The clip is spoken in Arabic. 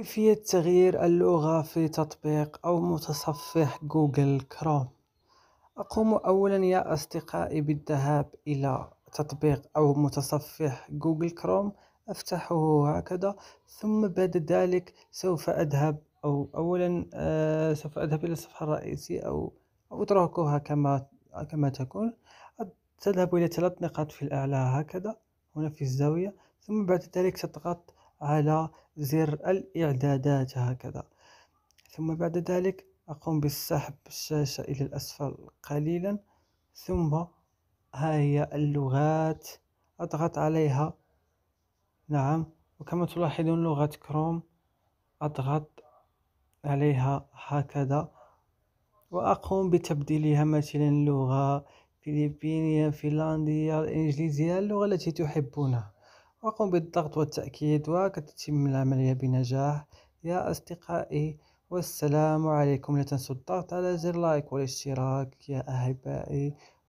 كيفية تغيير اللغة في تطبيق او متصفح جوجل كروم اقوم اولا يا اصدقائي بالذهاب الى تطبيق او متصفح جوجل كروم افتحه هكذا ثم بعد ذلك سوف اذهب او اولا آه، سوف اذهب الى الصفحة الرئيسية او اتركها كما كما تكون تذهب الى ثلاث نقاط في الاعلى هكذا هنا في الزاوية ثم بعد ذلك تضغط على زر الإعدادات هكذا ثم بعد ذلك أقوم بسحب الشاشة إلى الأسفل قليلا ثم ها هي اللغات أضغط عليها نعم وكما تلاحظون لغة كروم أضغط عليها هكذا وأقوم بتبديلها مثلا لغة فلبينية فنلندية الإنجليزية اللغة التي تحبونها وقم بالضغط والتأكيد وكتتم العملية بنجاح يا أصدقائي والسلام عليكم لا تنسوا الضغط على زر لايك والاشتراك يا أحبائي